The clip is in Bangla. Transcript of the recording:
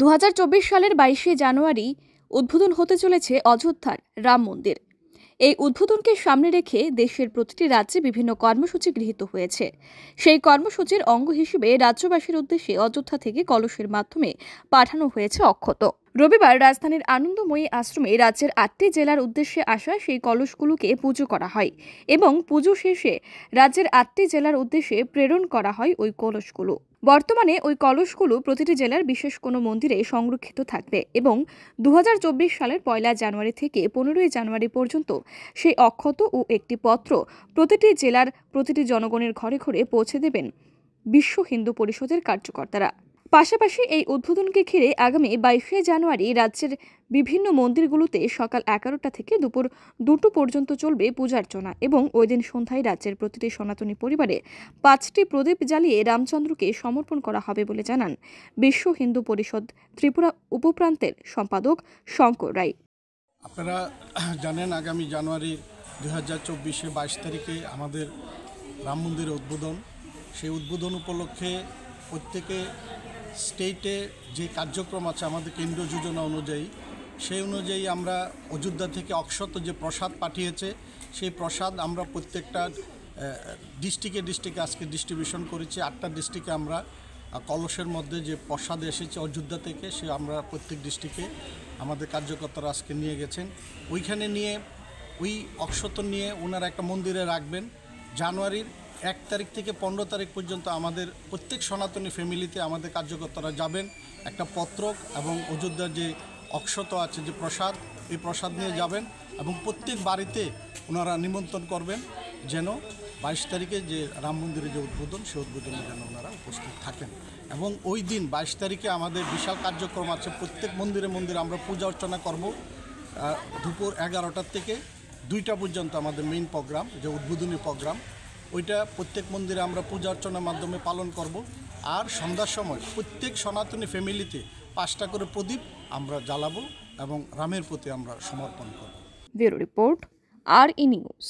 দু সালের বাইশে জানুয়ারি উদ্বোধন হতে চলেছে অযোধ্যার রাম মন্দির এই উদ্বোধনকে সামনে রেখে দেশের প্রতিটি রাজ্যে বিভিন্ন কর্মসূচি গৃহীত হয়েছে সেই কর্মসূচির অঙ্গ হিসেবে রাজ্যবাসীর উদ্দেশ্যে অযোধ্যা থেকে কলসের মাধ্যমে পাঠানো হয়েছে অক্ষত রবিবার রাজধানীর আনন্দময়ী আশ্রমে রাজ্যের আটটি জেলার উদ্দেশ্যে আসা সেই কলসগুলোকে পুজো করা হয় এবং পুজো শেষে রাজ্যের আটটি জেলার উদ্দেশ্যে প্রেরণ করা হয় ওই কলসগুলো বর্তমানে ওই কলসগুলো প্রতিটি জেলার বিশেষ কোনো মন্দিরে সংরক্ষিত থাকবে এবং দু সালের পয়লা জানুয়ারি থেকে পনেরোই জানুয়ারি পর্যন্ত সেই অক্ষত ও একটি পত্র প্রতিটি জেলার প্রতিটি জনগণের ঘরে ঘরে পৌঁছে দেবেন বিশ্ব হিন্দু পরিষদের কার্যকর্তারা পাশাপাশি এই উদ্বোধনকে ঘিরে আগামী বাইশে জানুয়ারি রাজ্যের বিভিন্ন মন্দিরগুলোতে সকাল এগারোটা থেকে দুপুর দুটো পর্যন্ত চলবে পূজার্চনা এবং ওই দিন সন্ধ্যায় রাজ্যের প্রতিটি সনাতনী পরিবারে পাঁচটি প্রদীপ জ্বালিয়ে রামচন্দ্রকে সমর্পণ করা হবে বলে জানান বিশ্ব হিন্দু পরিষদ ত্রিপুরা উপপ্রান্তের সম্পাদক শঙ্কর রায় আপনারা জানেন আগামী জানুয়ারি দু হাজার চব্বিশে বাইশ তারিখে আমাদের রাম মন্দিরের উদ্বোধন সেই উদ্বোধন উপলক্ষে প্রত্যেকে স্টেটে যে কার্যক্রম আছে আমাদের কেন্দ্রীয় যোজনা অনুযায়ী সেই অনুযায়ী আমরা অযোধ্যা থেকে অক্ষত যে প্রসাদ পাঠিয়েছে সেই প্রসাদ আমরা প্রত্যেকটা ডিস্ট্রিক্টে ডিস্ট্রিক্টে আজকে ডিস্ট্রিবিউশন করেছি আটটা ডিস্ট্রিক্টে আমরা কলসের মধ্যে যে প্রসাদ এসেছে অযোধ্যা থেকে সে আমরা প্রত্যেক ডিস্ট্রিক্টে আমাদের কার্যকর্তারা আজকে নিয়ে গেছেন ওইখানে নিয়ে ওই অক্ষত নিয়ে ওনারা একটা মন্দিরে রাখবেন জানুয়ারির এক তারিখ থেকে পনেরো তারিখ পর্যন্ত আমাদের প্রত্যেক সনাতনী ফ্যামিলিতে আমাদের কার্যকর্তারা যাবেন একটা পত্রক এবং অযোধ্যার যে অক্ষত আছে যে প্রসাদ এই প্রসাদ নিয়ে যাবেন এবং প্রত্যেক বাড়িতে ওনারা নিমন্ত্রণ করবেন যেন বাইশ তারিখে যে রাম মন্দিরের যে উদ্বোধন সে উদ্বোধনে যেন ওনারা উপস্থিত থাকেন এবং ওই দিন বাইশ তারিখে আমাদের বিশাল কার্যক্রম আছে প্রত্যেক মন্দিরে মন্দিরে আমরা পূজা অর্চনা করব দুপুর এগারোটার থেকে দুইটা পর্যন্ত আমাদের মেইন প্রোগ্রাম যে উদ্বোধনী প্রোগ্রাম ওইটা প্রত্যেক মন্দিরে আমরা পূজা অর্চনার মাধ্যমে পালন করব আর সন্ধ্যার সময় প্রত্যেক সনাতনী ফ্যামিলিতে পাঁচটা করে প্রদীপ আমরা জ্বালাবো এবং রামের প্রতি আমরা সমর্পণ করব ব্যুরো রিপোর্ট আর ই নিউজ